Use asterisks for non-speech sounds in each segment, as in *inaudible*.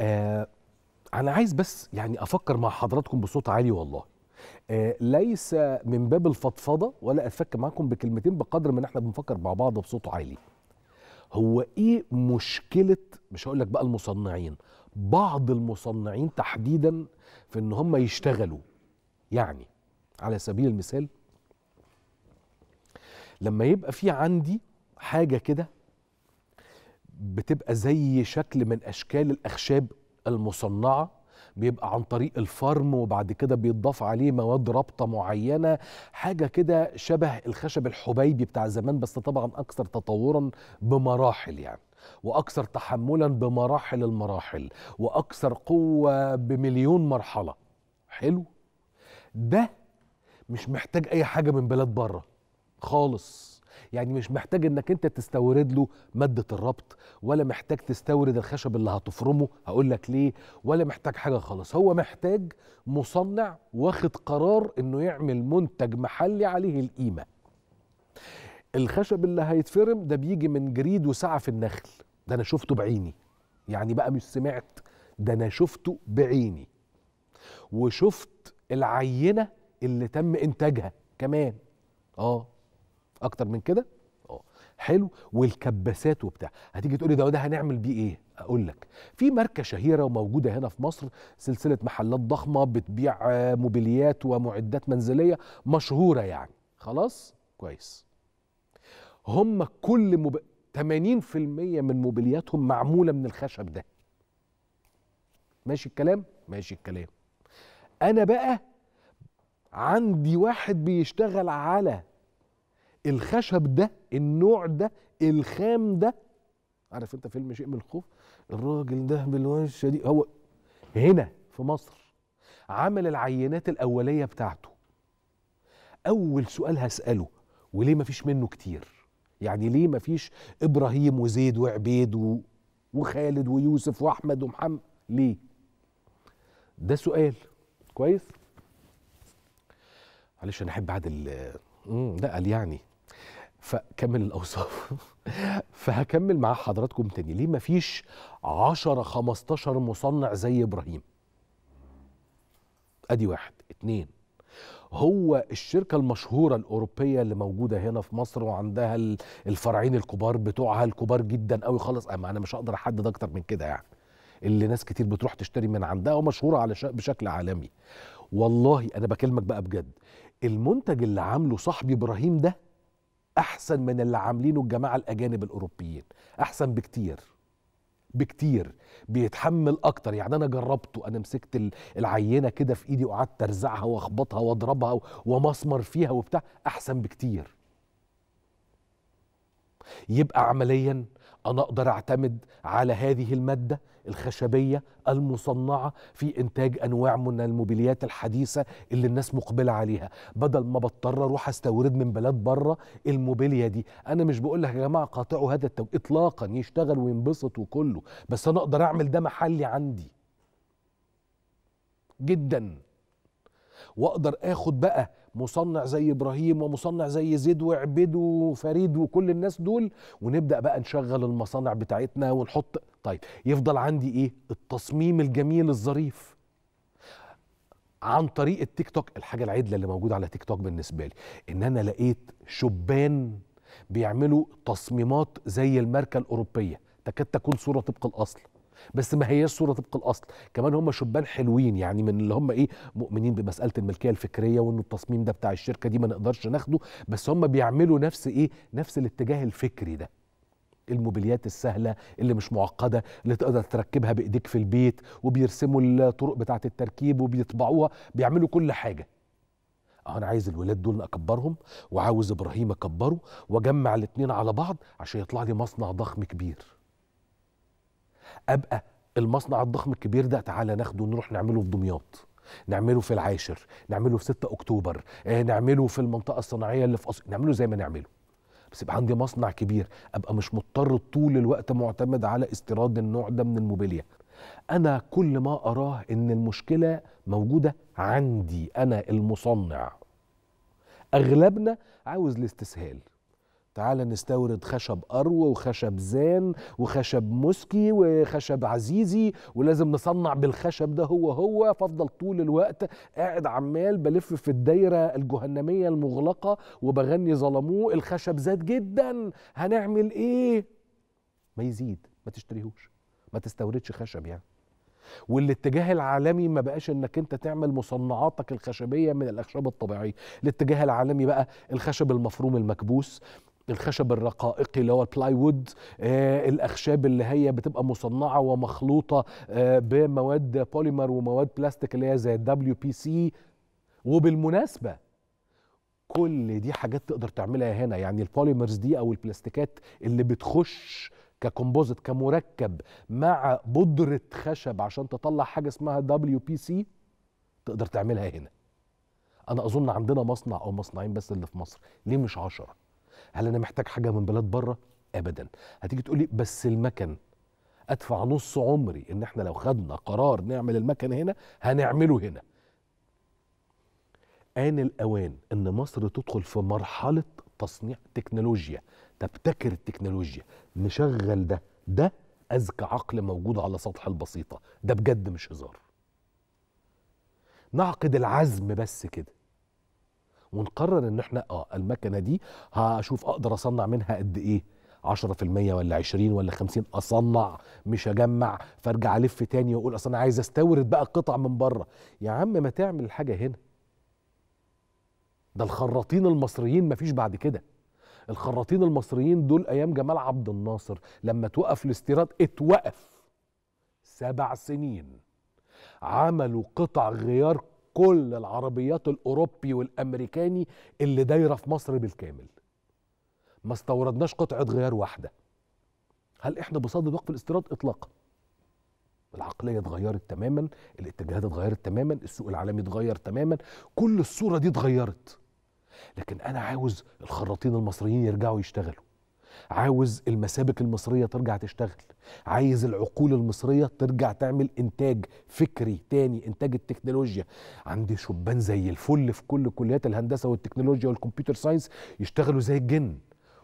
آه انا عايز بس يعني افكر مع حضراتكم بصوت عالي والله آه ليس من باب الفضفضه ولا اتفك معاكم بكلمتين بقدر ما احنا بنفكر مع بعض بصوت عالي هو ايه مشكله مش هقول لك بقى المصنعين بعض المصنعين تحديدا في ان هم يشتغلوا يعني على سبيل المثال لما يبقى في عندي حاجه كده بتبقى زي شكل من اشكال الاخشاب المصنعه بيبقى عن طريق الفرم وبعد كده بيتضاف عليه مواد رابطه معينه حاجه كده شبه الخشب الحبيبي بتاع زمان بس طبعا اكثر تطورا بمراحل يعني واكثر تحملا بمراحل المراحل واكثر قوه بمليون مرحله حلو ده مش محتاج اي حاجه من بلاد بره خالص يعني مش محتاج انك انت تستورد له ماده الربط ولا محتاج تستورد الخشب اللي هتفرمه هقول لك ليه ولا محتاج حاجه خالص هو محتاج مصنع واخد قرار انه يعمل منتج محلي عليه القيمه الخشب اللي هيتفرم ده بيجي من جريد وسعه في النخل ده انا شفته بعيني يعني بقى مش سمعت ده انا شفته بعيني وشفت العينه اللي تم انتاجها كمان اه اكتر من كده اه حلو والكباسات وبتاع هتيجي تقولي ده ده هنعمل بيه ايه اقول لك في ماركه شهيره وموجوده هنا في مصر سلسله محلات ضخمه بتبيع آه، موبيليات ومعدات منزليه مشهوره يعني خلاص كويس هم كل مب... 80% من موبيلياتهم معموله من الخشب ده ماشي الكلام ماشي الكلام انا بقى عندي واحد بيشتغل على الخشب ده النوع ده الخام ده عارف انت فيلم شيء من الخوف الراجل ده بالوشه دي هو هنا في مصر عمل العينات الاوليه بتاعته اول سؤال هساله وليه ما فيش منه كتير يعني ليه ما فيش ابراهيم وزيد وعبيد و... وخالد ويوسف واحمد ومحمد ليه ده سؤال كويس معلش انا احب عادل لا قال يعني فكمل الاوصاف *laughs* فهكمل مع حضراتكم تاني ليه مفيش 10 15 مصنع زي ابراهيم ادي واحد اتنين هو الشركة المشهورة الأوروبية اللي موجودة هنا في مصر وعندها الفرعين الكبار بتوعها الكبار جدا قوي خالص أما أنا مش هقدر أحدد أكتر من كده يعني اللي ناس كتير بتروح تشتري من عندها ومشهورة على بشكل عالمي والله أنا بكلمك بقى بجد المنتج اللي عامله صاحبي إبراهيم ده احسن من اللي عاملينه الجماعه الاجانب الاوروبيين احسن بكتير بكتير بيتحمل اكتر يعني انا جربته انا مسكت العينه كده في ايدي وقعدت ارزعها واخبطها واضربها ومسمر فيها وبتاع احسن بكتير يبقى عمليا أنا أقدر أعتمد على هذه المادة الخشبية المصنعة في إنتاج أنواع من الموبيليات الحديثة اللي الناس مقبلة عليها بدل ما بضطر أروح أستورد من بلاد بره الموبيليا دي أنا مش بقول لك يا جماعة قاطعوا هذا التو... إطلاقا يشتغل وينبسط وكله بس أنا أقدر أعمل ده محلي عندي جدا وأقدر آخد بقى مصنع زي ابراهيم ومصنع زي زيد وعبيد وفريد وكل الناس دول ونبدا بقى نشغل المصانع بتاعتنا ونحط طيب يفضل عندي ايه التصميم الجميل الظريف عن طريق التيك توك الحاجه العدله اللي موجوده على تيك توك بالنسبه لي ان انا لقيت شبان بيعملوا تصميمات زي الماركه الاوروبيه تكاد تكون صوره طبق الاصل بس ما هياش صوره طبق الاصل كمان هم شبان حلوين يعني من اللي هم ايه مؤمنين بمساله الملكيه الفكريه وانه التصميم ده بتاع الشركه دي ما نقدرش ناخده بس هم بيعملوا نفس ايه نفس الاتجاه الفكري ده الموبيليات السهله اللي مش معقده اللي تقدر تركبها بايديك في البيت وبيرسموا الطرق بتاعه التركيب وبيطبعوها بيعملوا كل حاجه انا عايز الولاد دول اكبرهم وعاوز ابراهيم اكبره واجمع الاتنين على بعض عشان يطلع لي مصنع ضخم كبير ابقى المصنع الضخم الكبير ده تعالى ناخده نروح نعمله في دمياط نعمله في العاشر نعمله في 6 اكتوبر آه، نعمله في المنطقه الصناعيه اللي في أص... نعمله زي ما نعمله بس يبقى عندي مصنع كبير ابقى مش مضطر طول الوقت معتمد على استيراد النوع ده من الموبيليا انا كل ما اراه ان المشكله موجوده عندي انا المصنع اغلبنا عاوز الاستسهال تعال نستورد خشب أرو وخشب زان وخشب مسكي وخشب عزيزي ولازم نصنع بالخشب ده هو هو فافضل طول الوقت قاعد عمال بلف في الدايرة الجهنمية المغلقة وبغني ظلموه الخشب زاد جدا هنعمل ايه ما يزيد ما تشتريهوش ما تستوردش خشب يعني والاتجاه العالمي ما بقاش انك انت تعمل مصنعاتك الخشبيه من الاخشاب الطبيعيه الاتجاه العالمي بقى الخشب المفروم المكبوس الخشب الرقائقي اللي هو وود آه الاخشاب اللي هي بتبقى مصنعه ومخلوطه آه بمواد بوليمر ومواد بلاستيك اللي هي زي الدبليو بي سي وبالمناسبه كل دي حاجات تقدر تعملها هنا يعني البوليمرز دي او البلاستيكات اللي بتخش ككومبوزيت كمركب مع بودره خشب عشان تطلع حاجه اسمها دبليو بي سي تقدر تعملها هنا انا اظن عندنا مصنع او مصنعين بس اللي في مصر ليه مش عشره هل انا محتاج حاجه من بلاد بره ابدا هتيجي تقول لي بس المكن ادفع نص عمري ان احنا لو خدنا قرار نعمل المكن هنا هنعمله هنا آن الأوان إن مصر تدخل في مرحلة تصنيع تكنولوجيا تبتكر التكنولوجيا نشغل ده ده أذكى عقل موجود على سطح البسيطة ده بجد مش هزار نعقد العزم بس كده ونقرر ان احنا اه المكنه دي هشوف اقدر اصنع منها قد ايه 10% ولا 20 ولا 50 اصنع مش اجمع فارجع الف تاني واقول اصل انا عايز استورد بقى قطع من بره يا عم ما تعمل الحاجه هنا ده الخراطين المصريين مفيش بعد كده الخراطين المصريين دول ايام جمال عبد الناصر لما توقف الاستيراد اتوقف سبع سنين عملوا قطع غيار كل العربيات الاوروبي والامريكاني اللي دايره في مصر بالكامل ما استوردناش قطعه غيار واحده هل احنا بصدد وقف الاستيراد اطلاقا العقليه اتغيرت تماما الاتجاهات اتغيرت تماما السوق العالمي اتغير تماما كل الصوره دي اتغيرت لكن انا عاوز الخراطين المصريين يرجعوا يشتغلوا عاوز المسابك المصرية ترجع تشتغل عايز العقول المصرية ترجع تعمل إنتاج فكري تاني إنتاج التكنولوجيا عندي شبان زي الفل في كل كليات الهندسة والتكنولوجيا والكمبيوتر ساينس يشتغلوا زي الجن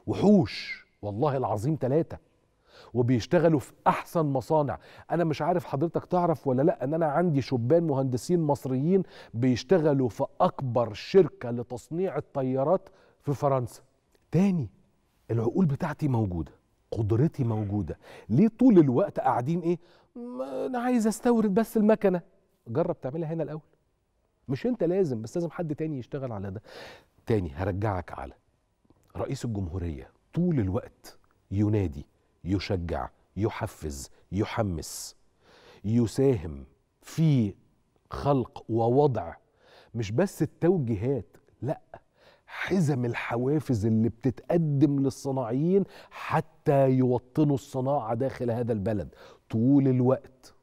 وحوش والله العظيم ثلاثة وبيشتغلوا في أحسن مصانع أنا مش عارف حضرتك تعرف ولا لأ أن أنا عندي شبان مهندسين مصريين بيشتغلوا في أكبر شركة لتصنيع الطيارات في فرنسا تاني العقول بتاعتي موجوده قدرتي موجوده ليه طول الوقت قاعدين ايه انا عايز استورد بس المكنه جرب تعملها هنا الاول مش انت لازم بس لازم حد تاني يشتغل على ده تاني هرجعك على رئيس الجمهوريه طول الوقت ينادي يشجع يحفز يحمس يساهم في خلق ووضع مش بس التوجيهات لا حزم الحوافز اللي بتتقدم للصناعيين حتى يوطنوا الصناعه داخل هذا البلد طول الوقت